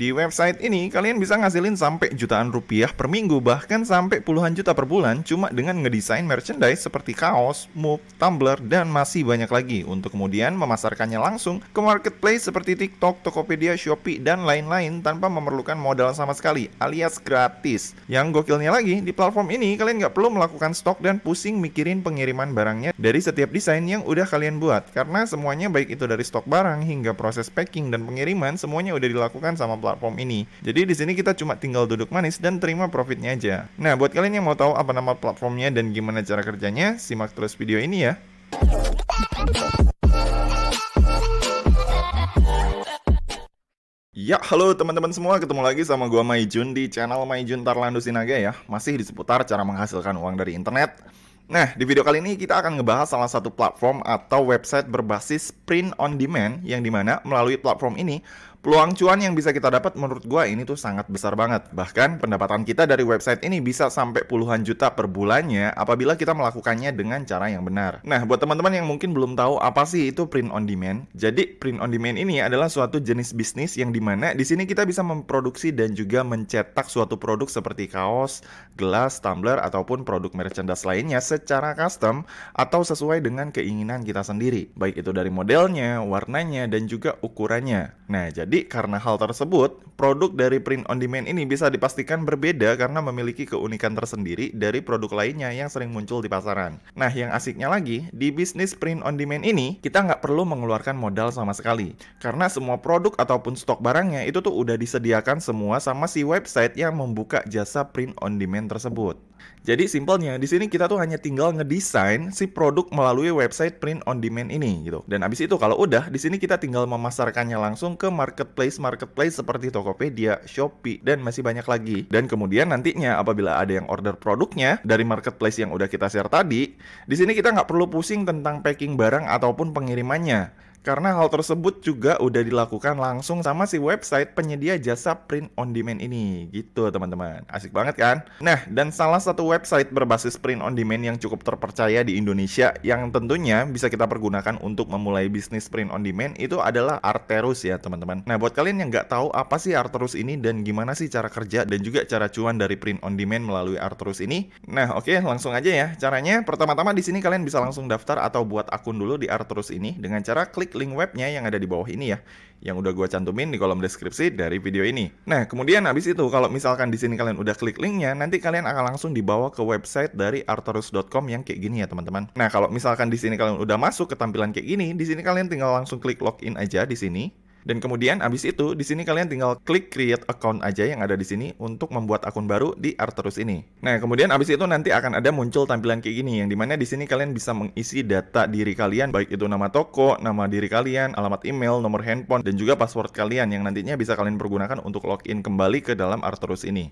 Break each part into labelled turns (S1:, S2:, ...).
S1: Di website ini, kalian bisa ngasilin sampai jutaan rupiah per minggu, bahkan sampai puluhan juta per bulan, cuma dengan ngedesain merchandise seperti kaos, mug, tumbler, dan masih banyak lagi, untuk kemudian memasarkannya langsung ke marketplace seperti TikTok, Tokopedia, Shopee, dan lain-lain tanpa memerlukan modal sama sekali, alias gratis. Yang gokilnya lagi, di platform ini kalian nggak perlu melakukan stok dan pusing mikirin pengiriman barangnya dari setiap desain yang udah kalian buat, karena semuanya baik itu dari stok barang hingga proses packing dan pengiriman, semuanya udah dilakukan sama platform platform ini. Jadi di sini kita cuma tinggal duduk manis dan terima profitnya aja. Nah, buat kalian yang mau tahu apa nama platformnya dan gimana cara kerjanya, simak terus video ini ya. Ya, halo teman-teman semua, ketemu lagi sama gua Jun di channel Mai Jun Tarlando Sinaga ya. Masih di seputar cara menghasilkan uang dari internet. Nah, di video kali ini kita akan ngebahas salah satu platform atau website berbasis print on demand yang dimana melalui platform ini Peluang cuan yang bisa kita dapat menurut gue ini tuh sangat besar banget. Bahkan pendapatan kita dari website ini bisa sampai puluhan juta per bulannya apabila kita melakukannya dengan cara yang benar. Nah, buat teman-teman yang mungkin belum tahu apa sih itu print on demand. Jadi, print on demand ini adalah suatu jenis bisnis yang dimana di sini kita bisa memproduksi dan juga mencetak suatu produk seperti kaos, gelas, tumbler, ataupun produk merchandise lainnya secara custom atau sesuai dengan keinginan kita sendiri. Baik itu dari modelnya, warnanya, dan juga ukurannya. Nah, jadi jadi, karena hal tersebut, produk dari print on demand ini bisa dipastikan berbeda karena memiliki keunikan tersendiri dari produk lainnya yang sering muncul di pasaran. Nah, yang asiknya lagi, di bisnis print on demand ini, kita nggak perlu mengeluarkan modal sama sekali. Karena semua produk ataupun stok barangnya itu tuh udah disediakan semua sama si website yang membuka jasa print on demand tersebut. Jadi simpelnya di sini kita tuh hanya tinggal ngedesain si produk melalui website print on demand ini gitu. Dan abis itu kalau udah di sini kita tinggal memasarkannya langsung ke marketplace marketplace seperti Tokopedia, Shopee dan masih banyak lagi. Dan kemudian nantinya apabila ada yang order produknya dari marketplace yang udah kita share tadi, di sini kita nggak perlu pusing tentang packing barang ataupun pengirimannya karena hal tersebut juga udah dilakukan langsung sama si website penyedia jasa print on demand ini. Gitu teman-teman. Asik banget kan? Nah, dan salah satu website berbasis print on demand yang cukup terpercaya di Indonesia yang tentunya bisa kita pergunakan untuk memulai bisnis print on demand itu adalah Arterus ya teman-teman. Nah, buat kalian yang nggak tahu apa sih Arterus ini dan gimana sih cara kerja dan juga cara cuan dari print on demand melalui Arterus ini? Nah, oke okay, langsung aja ya. Caranya pertama-tama di sini kalian bisa langsung daftar atau buat akun dulu di Arterus ini dengan cara klik klik link webnya yang ada di bawah ini ya yang udah gue cantumin di kolom deskripsi dari video ini. Nah, kemudian habis itu kalau misalkan di sini kalian udah klik linknya, nanti kalian akan langsung dibawa ke website dari artorus.com yang kayak gini ya teman-teman. Nah, kalau misalkan di sini kalian udah masuk ke tampilan kayak gini, di sini kalian tinggal langsung klik login aja di sini. Dan kemudian abis itu, di sini kalian tinggal klik create account aja yang ada di sini untuk membuat akun baru di Arterus ini. Nah, kemudian abis itu nanti akan ada muncul tampilan kayak gini, yang dimana di sini kalian bisa mengisi data diri kalian, baik itu nama toko, nama diri kalian, alamat email, nomor handphone, dan juga password kalian yang nantinya bisa kalian pergunakan untuk login kembali ke dalam Arterus ini.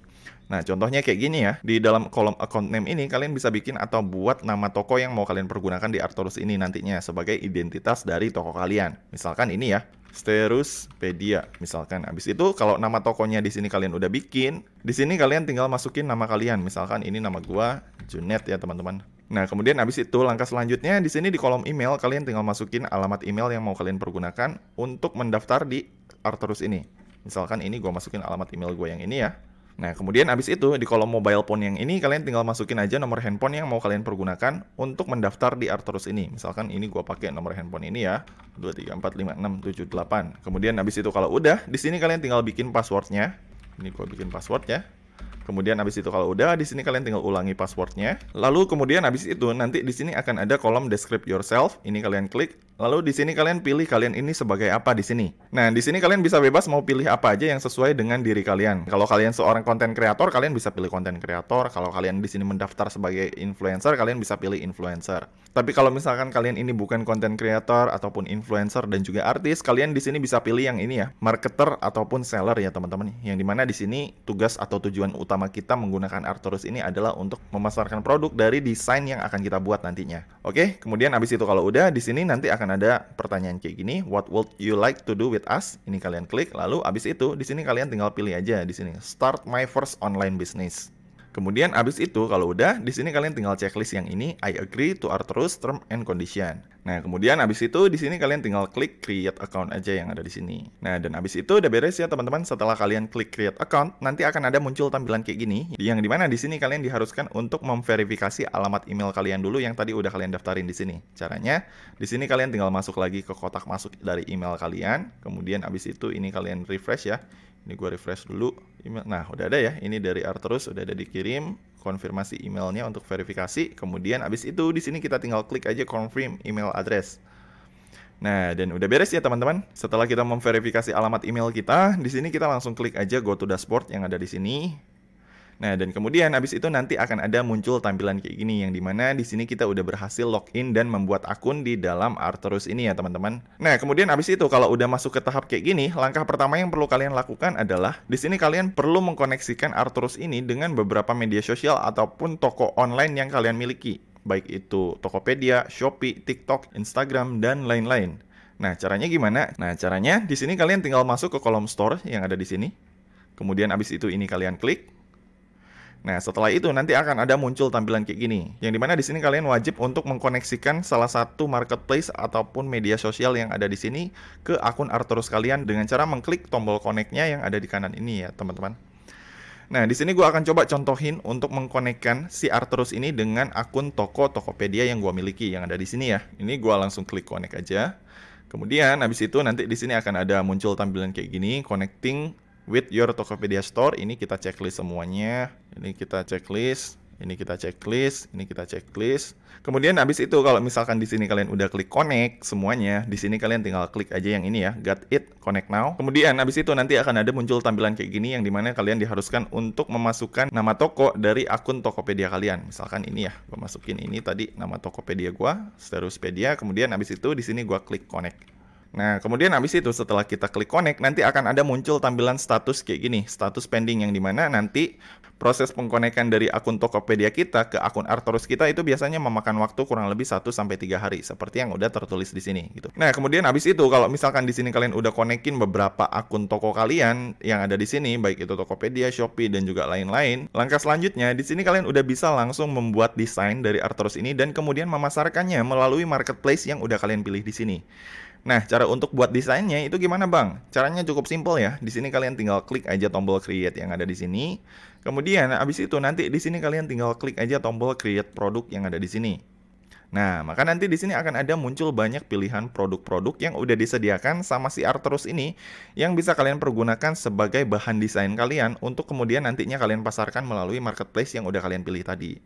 S1: Nah, contohnya kayak gini ya. Di dalam kolom account name ini, kalian bisa bikin atau buat nama toko yang mau kalian pergunakan di Arturus ini nantinya sebagai identitas dari toko kalian. Misalkan ini ya, Steruspedia misalkan. Habis itu kalau nama tokonya di sini kalian udah bikin, di sini kalian tinggal masukin nama kalian. Misalkan ini nama gua Junet ya teman-teman. Nah, kemudian habis itu langkah selanjutnya di sini di kolom email kalian tinggal masukin alamat email yang mau kalian pergunakan untuk mendaftar di Arterus ini. Misalkan ini gua masukin alamat email gue yang ini ya. Nah, kemudian abis itu di kolom mobile phone yang ini kalian tinggal masukin aja nomor handphone yang mau kalian pergunakan untuk mendaftar di Arterus ini. Misalkan ini gua pakai nomor handphone ini ya, 2345678. Kemudian abis itu kalau udah, di sini kalian tinggal bikin passwordnya. Ini gua bikin passwordnya. Kemudian abis itu kalau udah di sini kalian tinggal ulangi passwordnya. Lalu kemudian abis itu nanti di sini akan ada kolom describe yourself. Ini kalian klik Lalu di sini kalian pilih kalian ini sebagai apa di sini. Nah, di sini kalian bisa bebas mau pilih apa aja yang sesuai dengan diri kalian. Kalau kalian seorang konten kreator, kalian bisa pilih konten kreator. Kalau kalian di sini mendaftar sebagai influencer, kalian bisa pilih influencer. Tapi kalau misalkan kalian ini bukan konten kreator ataupun influencer dan juga artis, kalian di sini bisa pilih yang ini ya, marketer ataupun seller ya teman-teman. Yang dimana di sini tugas atau tujuan utama kita menggunakan Arturus ini adalah untuk memasarkan produk dari desain yang akan kita buat nantinya. Oke, kemudian abis itu kalau udah di sini nanti akan akan ada pertanyaan kayak gini, what would you like to do with us? Ini kalian klik, lalu abis itu di sini kalian tinggal pilih aja di sini, start my first online business. Kemudian abis itu kalau udah di sini kalian tinggal checklist yang ini I agree to our terus term and condition. Nah, kemudian abis itu di sini kalian tinggal klik create account aja yang ada di sini. Nah, dan abis itu udah beres ya teman-teman. Setelah kalian klik create account, nanti akan ada muncul tampilan kayak gini yang dimana di sini kalian diharuskan untuk memverifikasi alamat email kalian dulu yang tadi udah kalian daftarin di sini. Caranya, di sini kalian tinggal masuk lagi ke kotak masuk dari email kalian, kemudian abis itu ini kalian refresh ya. Ini gue refresh dulu email. Nah, udah ada ya. Ini dari Arterus udah ada dikirim konfirmasi emailnya untuk verifikasi. Kemudian abis itu di sini kita tinggal klik aja confirm email address. Nah, dan udah beres ya teman-teman. Setelah kita memverifikasi alamat email kita, di sini kita langsung klik aja go to dashboard yang ada di sini. Nah, dan kemudian abis itu nanti akan ada muncul tampilan kayak gini yang dimana di sini kita udah berhasil login dan membuat akun di dalam Arterus ini ya teman-teman. Nah, kemudian abis itu kalau udah masuk ke tahap kayak gini, langkah pertama yang perlu kalian lakukan adalah di sini kalian perlu mengkoneksikan Arterus ini dengan beberapa media sosial ataupun toko online yang kalian miliki baik itu Tokopedia, Shopee, TikTok, Instagram, dan lain-lain. Nah, caranya gimana? Nah, caranya di sini kalian tinggal masuk ke kolom store yang ada di sini. Kemudian abis itu ini kalian klik. Nah, setelah itu nanti akan ada muncul tampilan kayak gini. Yang dimana di sini kalian wajib untuk mengkoneksikan salah satu marketplace ataupun media sosial yang ada di sini ke akun Arturus kalian dengan cara mengklik tombol connect-nya yang ada di kanan ini ya, teman-teman. Nah, di sini gue akan coba contohin untuk mengkonekkan si Arturus ini dengan akun toko Tokopedia yang gue miliki yang ada di sini ya. Ini gue langsung klik connect aja. Kemudian habis itu nanti di sini akan ada muncul tampilan kayak gini, connecting with your Tokopedia store. Ini kita checklist semuanya. Ini kita checklist ini kita checklist, ini kita checklist. Kemudian habis itu kalau misalkan di sini kalian udah klik connect semuanya, di sini kalian tinggal klik aja yang ini ya, got it, connect now. Kemudian habis itu nanti akan ada muncul tampilan kayak gini yang dimana kalian diharuskan untuk memasukkan nama toko dari akun Tokopedia kalian. Misalkan ini ya, gue masukin ini tadi nama Tokopedia gua, Steruspedia. Kemudian habis itu di sini gua klik connect. Nah, kemudian habis itu setelah kita klik connect, nanti akan ada muncul tampilan status kayak gini, status pending yang dimana nanti proses pengkonekan dari akun Tokopedia kita ke akun arturus kita itu biasanya memakan waktu kurang lebih 1 sampai 3 hari seperti yang udah tertulis di sini gitu. Nah, kemudian habis itu kalau misalkan di sini kalian udah konekin beberapa akun toko kalian yang ada di sini baik itu Tokopedia, Shopee dan juga lain-lain, langkah selanjutnya di sini kalian udah bisa langsung membuat desain dari arturus ini dan kemudian memasarkannya melalui marketplace yang udah kalian pilih di sini. Nah, cara untuk buat desainnya itu gimana, Bang? Caranya cukup simpel ya. Di sini kalian tinggal klik aja tombol create yang ada di sini. Kemudian abis itu nanti di sini kalian tinggal klik aja tombol create produk yang ada di sini. Nah, maka nanti di sini akan ada muncul banyak pilihan produk-produk yang udah disediakan sama si Arterus ini yang bisa kalian pergunakan sebagai bahan desain kalian untuk kemudian nantinya kalian pasarkan melalui marketplace yang udah kalian pilih tadi.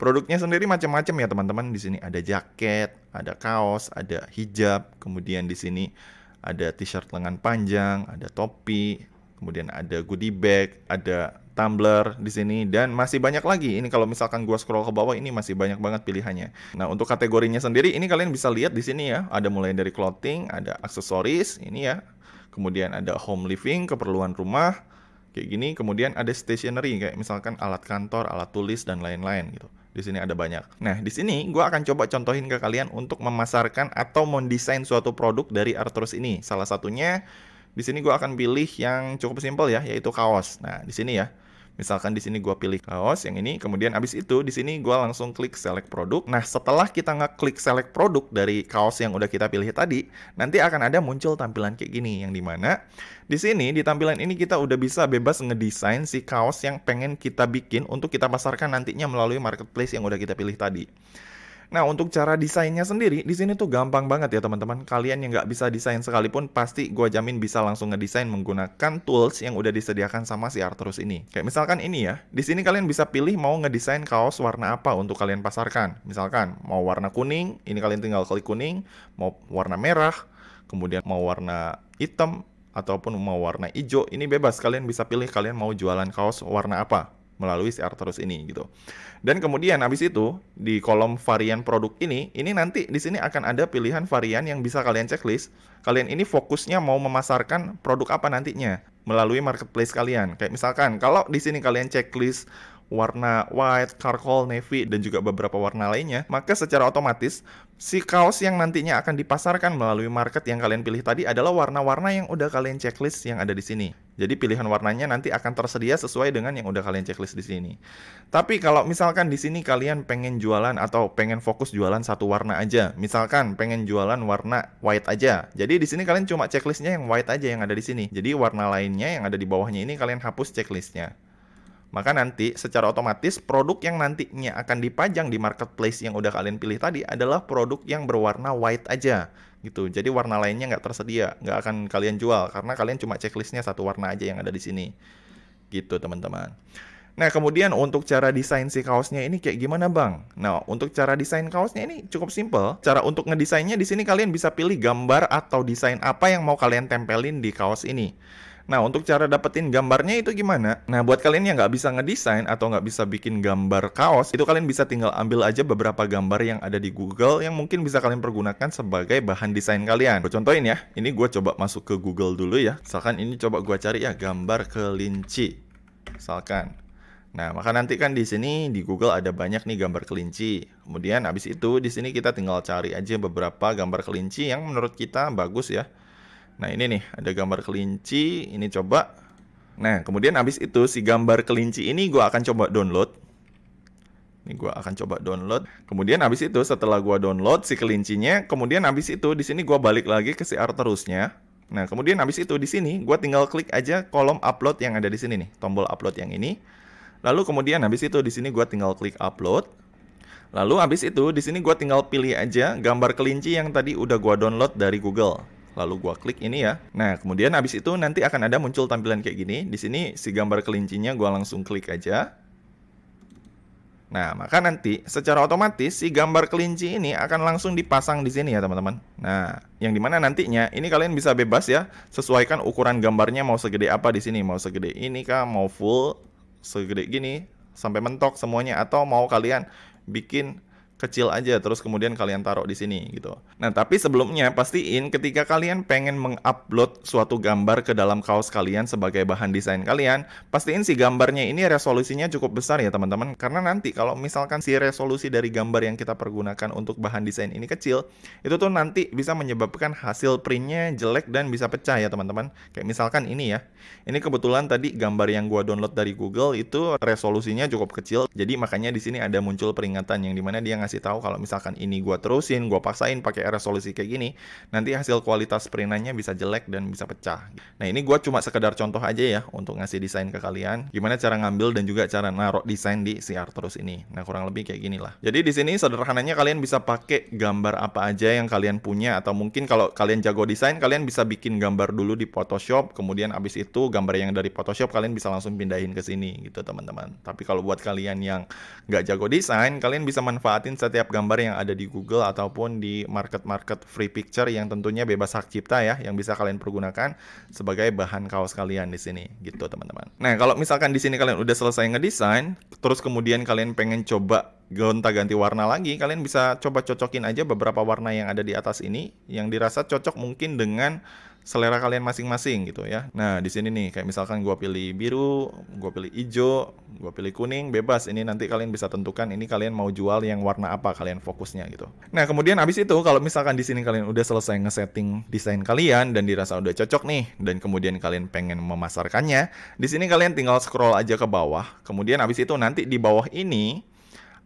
S1: Produknya sendiri macam-macam ya teman-teman. Di sini ada jaket, ada kaos, ada hijab, kemudian di sini ada t-shirt lengan panjang, ada topi, kemudian ada goodie bag, ada tumbler di sini dan masih banyak lagi. Ini kalau misalkan gua scroll ke bawah ini masih banyak banget pilihannya. Nah, untuk kategorinya sendiri ini kalian bisa lihat di sini ya, ada mulai dari clothing, ada aksesoris, ini ya. Kemudian ada home living, keperluan rumah, kayak gini kemudian ada stationery kayak misalkan alat kantor alat tulis dan lain-lain gitu di sini ada banyak. Nah, di sini gue akan coba contohin ke kalian untuk memasarkan atau mendesain suatu produk dari arturus ini. Salah satunya di sini gue akan pilih yang cukup simpel ya, yaitu kaos. Nah, di sini ya. Misalkan di sini gue pilih kaos yang ini, kemudian abis itu di sini gue langsung klik select produk. Nah setelah kita ngeklik select produk dari kaos yang udah kita pilih tadi, nanti akan ada muncul tampilan kayak gini yang dimana di sini di tampilan ini kita udah bisa bebas ngedesain si kaos yang pengen kita bikin untuk kita pasarkan nantinya melalui marketplace yang udah kita pilih tadi. Nah, untuk cara desainnya sendiri, di sini tuh gampang banget ya teman-teman. Kalian yang nggak bisa desain sekalipun, pasti gue jamin bisa langsung ngedesain menggunakan tools yang udah disediakan sama si Arturus ini. Kayak misalkan ini ya, di sini kalian bisa pilih mau ngedesain kaos warna apa untuk kalian pasarkan. Misalkan, mau warna kuning, ini kalian tinggal klik kuning, mau warna merah, kemudian mau warna hitam, ataupun mau warna hijau, ini bebas. Kalian bisa pilih kalian mau jualan kaos warna apa melalui si terus ini gitu. Dan kemudian habis itu di kolom varian produk ini, ini nanti di sini akan ada pilihan varian yang bisa kalian checklist. Kalian ini fokusnya mau memasarkan produk apa nantinya melalui marketplace kalian. Kayak misalkan kalau di sini kalian checklist warna white, charcoal, navy, dan juga beberapa warna lainnya, maka secara otomatis si kaos yang nantinya akan dipasarkan melalui market yang kalian pilih tadi adalah warna-warna yang udah kalian checklist yang ada di sini. Jadi pilihan warnanya nanti akan tersedia sesuai dengan yang udah kalian checklist di sini. Tapi kalau misalkan di sini kalian pengen jualan atau pengen fokus jualan satu warna aja, misalkan pengen jualan warna white aja. Jadi di sini kalian cuma checklistnya yang white aja yang ada di sini. Jadi warna lainnya yang ada di bawahnya ini kalian hapus checklistnya. Maka nanti secara otomatis produk yang nantinya akan dipajang di marketplace yang udah kalian pilih tadi adalah produk yang berwarna white aja gitu. Jadi warna lainnya nggak tersedia, nggak akan kalian jual karena kalian cuma checklistnya satu warna aja yang ada di sini. Gitu teman-teman. Nah kemudian untuk cara desain si kaosnya ini kayak gimana bang? Nah untuk cara desain kaosnya ini cukup simple. Cara untuk ngedesainnya di sini kalian bisa pilih gambar atau desain apa yang mau kalian tempelin di kaos ini. Nah, untuk cara dapetin gambarnya itu gimana? Nah, buat kalian yang nggak bisa ngedesain atau nggak bisa bikin gambar kaos, itu kalian bisa tinggal ambil aja beberapa gambar yang ada di Google yang mungkin bisa kalian pergunakan sebagai bahan desain kalian. Gue contohin ya, ini gue coba masuk ke Google dulu ya. Misalkan ini coba gue cari ya gambar kelinci. Misalkan. Nah, maka nanti kan di sini di Google ada banyak nih gambar kelinci. Kemudian abis itu di sini kita tinggal cari aja beberapa gambar kelinci yang menurut kita bagus ya. Nah ini nih ada gambar kelinci, ini coba. Nah kemudian habis itu si gambar kelinci ini gue akan coba download. Ini gue akan coba download. Kemudian habis itu setelah gue download si kelincinya, kemudian habis itu di sini gue balik lagi ke si Arterusnya. Nah kemudian habis itu di sini gue tinggal klik aja kolom upload yang ada di sini nih, tombol upload yang ini. Lalu kemudian habis itu di sini gue tinggal klik upload. Lalu habis itu di sini gue tinggal pilih aja gambar kelinci yang tadi udah gue download dari Google lalu gua klik ini ya. Nah, kemudian habis itu nanti akan ada muncul tampilan kayak gini. Di sini si gambar kelincinya gua langsung klik aja. Nah, maka nanti secara otomatis si gambar kelinci ini akan langsung dipasang di sini ya, teman-teman. Nah, yang dimana nantinya ini kalian bisa bebas ya, sesuaikan ukuran gambarnya mau segede apa di sini, mau segede ini kah, mau full, segede gini, sampai mentok semuanya, atau mau kalian bikin kecil aja terus kemudian kalian taruh di sini gitu. Nah, tapi sebelumnya pastiin ketika kalian pengen mengupload suatu gambar ke dalam kaos kalian sebagai bahan desain kalian, pastiin si gambarnya ini resolusinya cukup besar ya teman-teman karena nanti kalau misalkan si resolusi dari gambar yang kita pergunakan untuk bahan desain ini kecil, itu tuh nanti bisa menyebabkan hasil printnya jelek dan bisa pecah ya teman-teman. Kayak misalkan ini ya. Ini kebetulan tadi gambar yang gua download dari Google itu resolusinya cukup kecil. Jadi makanya di sini ada muncul peringatan yang dimana dia ngasih ngasih tahu kalau misalkan ini gue terusin, gue paksain pakai resolusi kayak gini, nanti hasil kualitas printannya bisa jelek dan bisa pecah. Nah ini gue cuma sekedar contoh aja ya untuk ngasih desain ke kalian, gimana cara ngambil dan juga cara narok desain di si terus ini. Nah kurang lebih kayak gini lah. Jadi di sini sederhananya kalian bisa pakai gambar apa aja yang kalian punya atau mungkin kalau kalian jago desain kalian bisa bikin gambar dulu di Photoshop, kemudian abis itu gambar yang dari Photoshop kalian bisa langsung pindahin ke sini gitu teman-teman. Tapi kalau buat kalian yang nggak jago desain, kalian bisa manfaatin setiap gambar yang ada di Google ataupun di market-market free picture yang tentunya bebas hak cipta ya yang bisa kalian pergunakan sebagai bahan kaos kalian di sini gitu teman-teman. Nah, kalau misalkan di sini kalian udah selesai ngedesain terus kemudian kalian pengen coba gonta-ganti warna lagi, kalian bisa coba cocokin aja beberapa warna yang ada di atas ini yang dirasa cocok mungkin dengan selera kalian masing-masing gitu ya. Nah, di sini nih kayak misalkan gue pilih biru, gue pilih hijau, gue pilih kuning, bebas. Ini nanti kalian bisa tentukan ini kalian mau jual yang warna apa kalian fokusnya gitu. Nah, kemudian abis itu kalau misalkan di sini kalian udah selesai ngesetting desain kalian dan dirasa udah cocok nih dan kemudian kalian pengen memasarkannya, di sini kalian tinggal scroll aja ke bawah. Kemudian abis itu nanti di bawah ini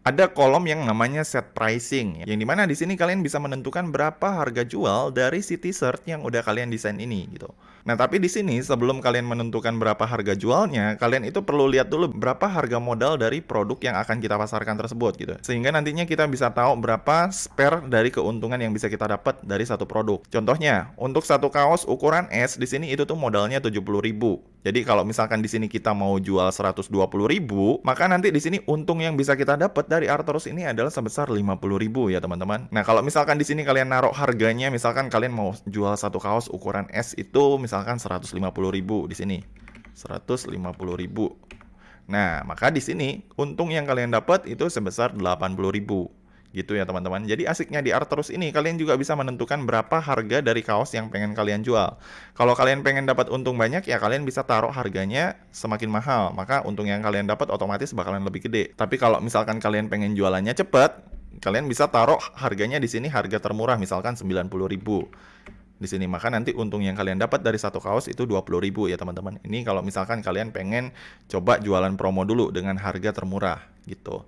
S1: ada kolom yang namanya set pricing yang dimana di sini kalian bisa menentukan berapa harga jual dari city search yang udah kalian desain ini gitu. Nah, tapi di sini sebelum kalian menentukan berapa harga jualnya, kalian itu perlu lihat dulu berapa harga modal dari produk yang akan kita pasarkan tersebut gitu. Sehingga nantinya kita bisa tahu berapa spare dari keuntungan yang bisa kita dapat dari satu produk. Contohnya, untuk satu kaos ukuran S di sini itu tuh modalnya tujuh puluh 70.000. Jadi kalau misalkan di sini kita mau jual 120.000, maka nanti di sini untung yang bisa kita dapat dari Arterus ini adalah sebesar 50.000 ya teman-teman. Nah, kalau misalkan di sini kalian naruh harganya misalkan kalian mau jual satu kaos ukuran S itu misalkan misalkan 150.000 di sini. 150.000. Nah, maka di sini untung yang kalian dapat itu sebesar 80.000 gitu ya teman-teman. Jadi asiknya di terus ini kalian juga bisa menentukan berapa harga dari kaos yang pengen kalian jual. Kalau kalian pengen dapat untung banyak ya kalian bisa taruh harganya semakin mahal, maka untung yang kalian dapat otomatis bakalan lebih gede. Tapi kalau misalkan kalian pengen jualannya cepat, kalian bisa taruh harganya di sini harga termurah misalkan 90.000 di sini. Maka nanti untung yang kalian dapat dari satu kaos itu 20.000 ya teman-teman. Ini kalau misalkan kalian pengen coba jualan promo dulu dengan harga termurah gitu.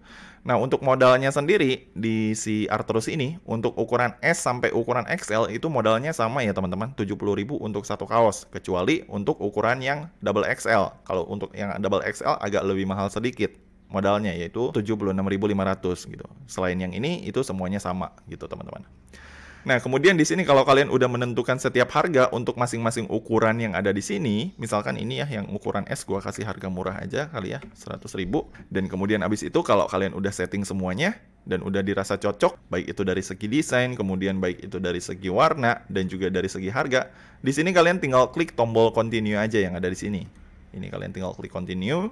S1: Nah, untuk modalnya sendiri di si Arturus ini untuk ukuran S sampai ukuran XL itu modalnya sama ya teman-teman, 70.000 untuk satu kaos kecuali untuk ukuran yang double XL. Kalau untuk yang double XL agak lebih mahal sedikit modalnya yaitu 76.500 gitu. Selain yang ini itu semuanya sama gitu teman-teman. Nah, kemudian di sini kalau kalian udah menentukan setiap harga untuk masing-masing ukuran yang ada di sini, misalkan ini ya yang ukuran S gua kasih harga murah aja kali ya, 100.000 dan kemudian abis itu kalau kalian udah setting semuanya dan udah dirasa cocok, baik itu dari segi desain, kemudian baik itu dari segi warna dan juga dari segi harga, di sini kalian tinggal klik tombol continue aja yang ada di sini. Ini kalian tinggal klik continue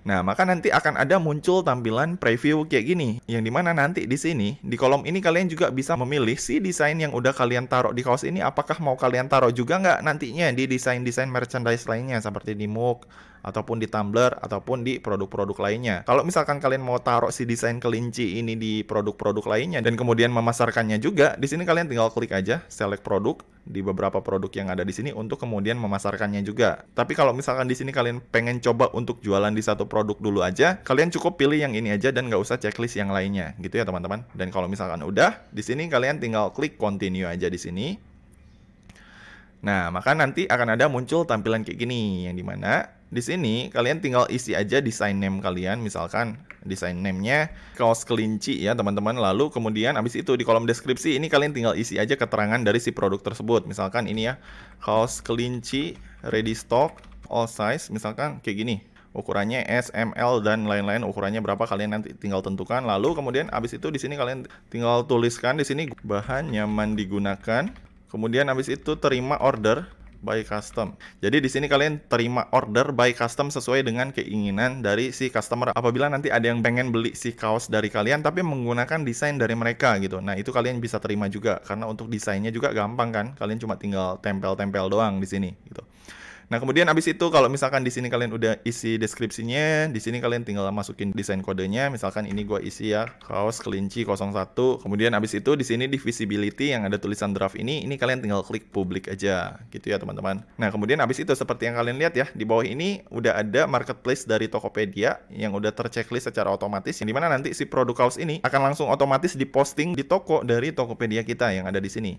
S1: Nah, maka nanti akan ada muncul tampilan preview kayak gini, yang dimana nanti di sini, di kolom ini kalian juga bisa memilih si desain yang udah kalian taruh di kaos ini, apakah mau kalian taruh juga nggak nantinya di desain-desain merchandise lainnya, seperti di mug, ataupun di Tumblr ataupun di produk-produk lainnya. Kalau misalkan kalian mau taruh si desain kelinci ini di produk-produk lainnya dan kemudian memasarkannya juga, di sini kalian tinggal klik aja select produk di beberapa produk yang ada di sini untuk kemudian memasarkannya juga. Tapi kalau misalkan di sini kalian pengen coba untuk jualan di satu produk dulu aja, kalian cukup pilih yang ini aja dan nggak usah checklist yang lainnya, gitu ya teman-teman. Dan kalau misalkan udah, di sini kalian tinggal klik continue aja di sini. Nah, maka nanti akan ada muncul tampilan kayak gini, yang dimana di sini kalian tinggal isi aja design name kalian, misalkan design name-nya kaos kelinci ya teman-teman. Lalu kemudian abis itu di kolom deskripsi ini kalian tinggal isi aja keterangan dari si produk tersebut. Misalkan ini ya, kaos kelinci ready stock all size, misalkan kayak gini ukurannya S, M, L dan lain-lain ukurannya berapa kalian nanti tinggal tentukan lalu kemudian abis itu di sini kalian tinggal tuliskan di sini bahan nyaman digunakan kemudian abis itu terima order by custom. Jadi di sini kalian terima order by custom sesuai dengan keinginan dari si customer. Apabila nanti ada yang pengen beli si kaos dari kalian tapi menggunakan desain dari mereka gitu. Nah, itu kalian bisa terima juga karena untuk desainnya juga gampang kan. Kalian cuma tinggal tempel-tempel doang di sini gitu. Nah, kemudian abis itu kalau misalkan di sini kalian udah isi deskripsinya, di sini kalian tinggal masukin desain kodenya. Misalkan ini gue isi ya kaos kelinci 01. Kemudian abis itu di sini di visibility yang ada tulisan draft ini, ini kalian tinggal klik publik aja gitu ya teman-teman. Nah, kemudian abis itu seperti yang kalian lihat ya, di bawah ini udah ada marketplace dari Tokopedia yang udah terchecklist secara otomatis yang dimana nanti si produk kaos ini akan langsung otomatis diposting di toko dari Tokopedia kita yang ada di sini.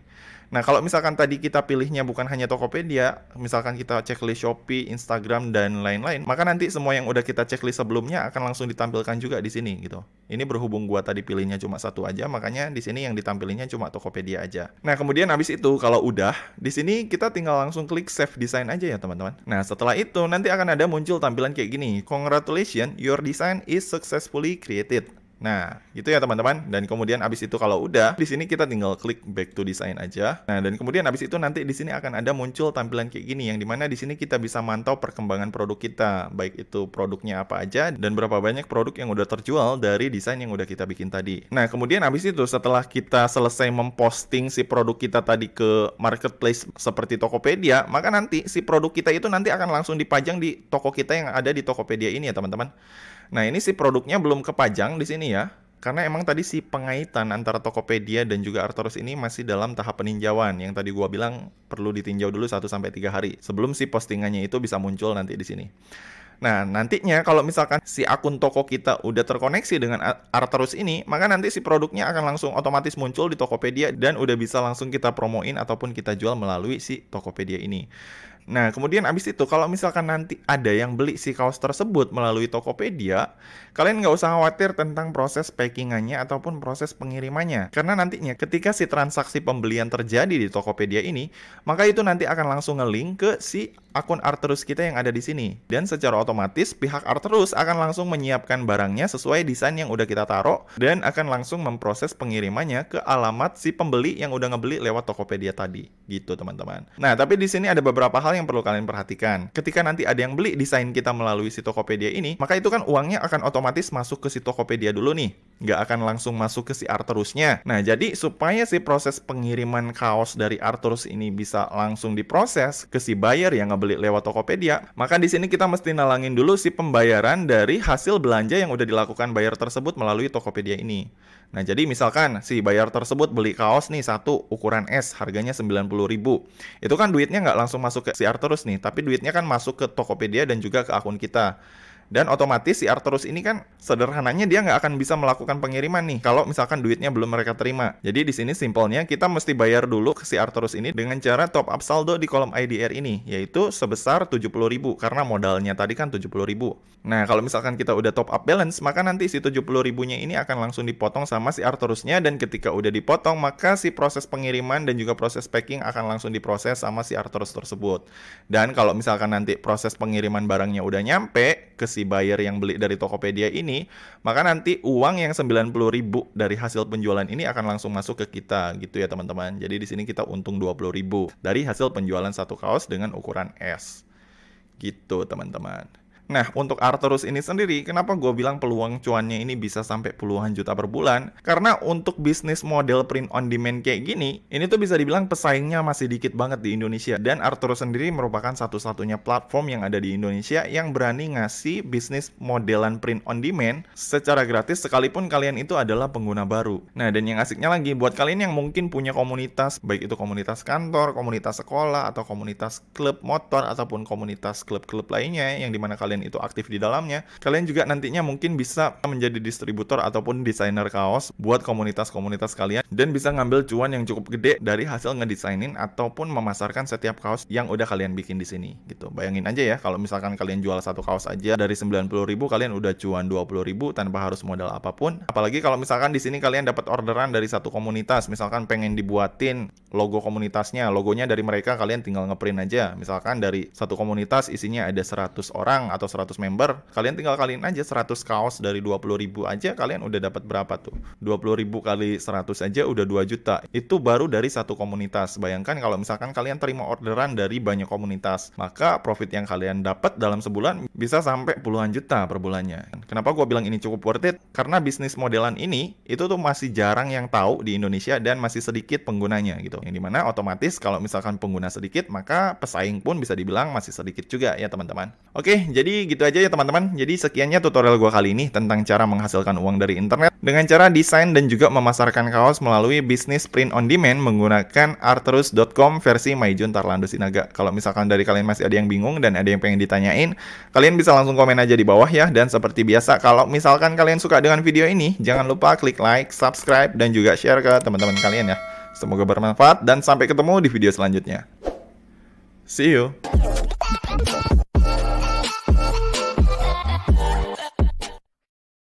S1: Nah, kalau misalkan tadi kita pilihnya bukan hanya Tokopedia, misalkan kita checklist Shopee, Instagram dan lain-lain, maka nanti semua yang udah kita checklist sebelumnya akan langsung ditampilkan juga di sini gitu. Ini berhubung gua tadi pilihnya cuma satu aja, makanya di sini yang ditampilinnya cuma Tokopedia aja. Nah, kemudian habis itu kalau udah, di sini kita tinggal langsung klik save design aja ya, teman-teman. Nah, setelah itu nanti akan ada muncul tampilan kayak gini. Congratulations, your design is successfully created. Nah, gitu ya teman-teman. Dan kemudian abis itu kalau udah, di sini kita tinggal klik back to design aja. Nah, dan kemudian abis itu nanti di sini akan ada muncul tampilan kayak gini, yang dimana di sini kita bisa mantau perkembangan produk kita, baik itu produknya apa aja, dan berapa banyak produk yang udah terjual dari desain yang udah kita bikin tadi. Nah, kemudian abis itu setelah kita selesai memposting si produk kita tadi ke marketplace seperti Tokopedia, maka nanti si produk kita itu nanti akan langsung dipajang di toko kita yang ada di Tokopedia ini ya teman-teman. Nah, ini si produknya belum kepajang di sini ya. Karena emang tadi si pengaitan antara Tokopedia dan juga Artoris ini masih dalam tahap peninjauan yang tadi gua bilang perlu ditinjau dulu 1 sampai 3 hari sebelum si postingannya itu bisa muncul nanti di sini. Nah, nantinya kalau misalkan si akun toko kita udah terkoneksi dengan Arterus ini, maka nanti si produknya akan langsung otomatis muncul di Tokopedia dan udah bisa langsung kita promoin ataupun kita jual melalui si Tokopedia ini. Nah, kemudian abis itu kalau misalkan nanti ada yang beli si kaos tersebut melalui Tokopedia, kalian nggak usah khawatir tentang proses packingannya ataupun proses pengirimannya. Karena nantinya ketika si transaksi pembelian terjadi di Tokopedia ini, maka itu nanti akan langsung nge-link ke si akun Arterus kita yang ada di sini. Dan secara otomatis pihak Arterus akan langsung menyiapkan barangnya sesuai desain yang udah kita taruh dan akan langsung memproses pengirimannya ke alamat si pembeli yang udah ngebeli lewat Tokopedia tadi. Gitu teman-teman. Nah, tapi di sini ada beberapa hal yang perlu kalian perhatikan. Ketika nanti ada yang beli desain kita melalui si Tokopedia ini, maka itu kan uangnya akan otomatis masuk ke si Tokopedia dulu nih. Nggak akan langsung masuk ke si Arterusnya. Nah, jadi supaya si proses pengiriman kaos dari Arterus ini bisa langsung diproses ke si buyer yang ngebeli beli lewat Tokopedia, maka di sini kita mesti nalangin dulu si pembayaran dari hasil belanja yang udah dilakukan bayar tersebut melalui Tokopedia ini. Nah, jadi misalkan si bayar tersebut beli kaos nih satu ukuran S harganya 90.000. Itu kan duitnya nggak langsung masuk ke CR terus nih, tapi duitnya kan masuk ke Tokopedia dan juga ke akun kita. Dan otomatis si Arturus ini kan sederhananya dia nggak akan bisa melakukan pengiriman nih kalau misalkan duitnya belum mereka terima. Jadi di sini simpelnya kita mesti bayar dulu ke si Arturus ini dengan cara top up saldo di kolom IDR ini yaitu sebesar 70.000 karena modalnya tadi kan 70.000. Nah, kalau misalkan kita udah top up balance maka nanti si 70000 ribunya ini akan langsung dipotong sama si Arturusnya dan ketika udah dipotong maka si proses pengiriman dan juga proses packing akan langsung diproses sama si Arturus tersebut. Dan kalau misalkan nanti proses pengiriman barangnya udah nyampe ke si si buyer yang beli dari Tokopedia ini, maka nanti uang yang puluh ribu dari hasil penjualan ini akan langsung masuk ke kita gitu ya teman-teman. Jadi di sini kita untung puluh ribu dari hasil penjualan satu kaos dengan ukuran S. Gitu teman-teman. Nah, untuk Arturus ini sendiri, kenapa gue bilang peluang cuannya ini bisa sampai puluhan juta per bulan? Karena untuk bisnis model print on demand kayak gini, ini tuh bisa dibilang pesaingnya masih dikit banget di Indonesia. Dan Arturus sendiri merupakan satu-satunya platform yang ada di Indonesia yang berani ngasih bisnis modelan print on demand secara gratis sekalipun kalian itu adalah pengguna baru. Nah, dan yang asiknya lagi, buat kalian yang mungkin punya komunitas, baik itu komunitas kantor, komunitas sekolah, atau komunitas klub motor, ataupun komunitas klub-klub lainnya yang dimana kalian kalian itu aktif di dalamnya, kalian juga nantinya mungkin bisa menjadi distributor ataupun desainer kaos buat komunitas-komunitas kalian dan bisa ngambil cuan yang cukup gede dari hasil ngedesainin ataupun memasarkan setiap kaos yang udah kalian bikin di sini gitu. Bayangin aja ya kalau misalkan kalian jual satu kaos aja dari 90.000 kalian udah cuan 20.000 tanpa harus modal apapun. Apalagi kalau misalkan di sini kalian dapat orderan dari satu komunitas, misalkan pengen dibuatin logo komunitasnya, logonya dari mereka kalian tinggal ngeprint aja. Misalkan dari satu komunitas isinya ada 100 orang atau atau 100 member, kalian tinggal kalian aja 100 kaos dari 20 ribu aja kalian udah dapat berapa tuh? 20 ribu kali 100 aja udah 2 juta. Itu baru dari satu komunitas. Bayangkan kalau misalkan kalian terima orderan dari banyak komunitas, maka profit yang kalian dapat dalam sebulan bisa sampai puluhan juta per bulannya. Kenapa gue bilang ini cukup worth it? Karena bisnis modelan ini itu tuh masih jarang yang tahu di Indonesia dan masih sedikit penggunanya gitu. Yang dimana otomatis kalau misalkan pengguna sedikit maka pesaing pun bisa dibilang masih sedikit juga ya teman-teman. Oke, jadi jadi gitu aja ya teman-teman. Jadi sekiannya tutorial gua kali ini tentang cara menghasilkan uang dari internet dengan cara desain dan juga memasarkan kaos melalui bisnis print on demand menggunakan arterus.com versi Maijun Tarlando Sinaga. Kalau misalkan dari kalian masih ada yang bingung dan ada yang pengen ditanyain, kalian bisa langsung komen aja di bawah ya. Dan seperti biasa, kalau misalkan kalian suka dengan video ini, jangan lupa klik like, subscribe, dan juga share ke teman-teman kalian ya. Semoga bermanfaat dan sampai ketemu di video selanjutnya. See you.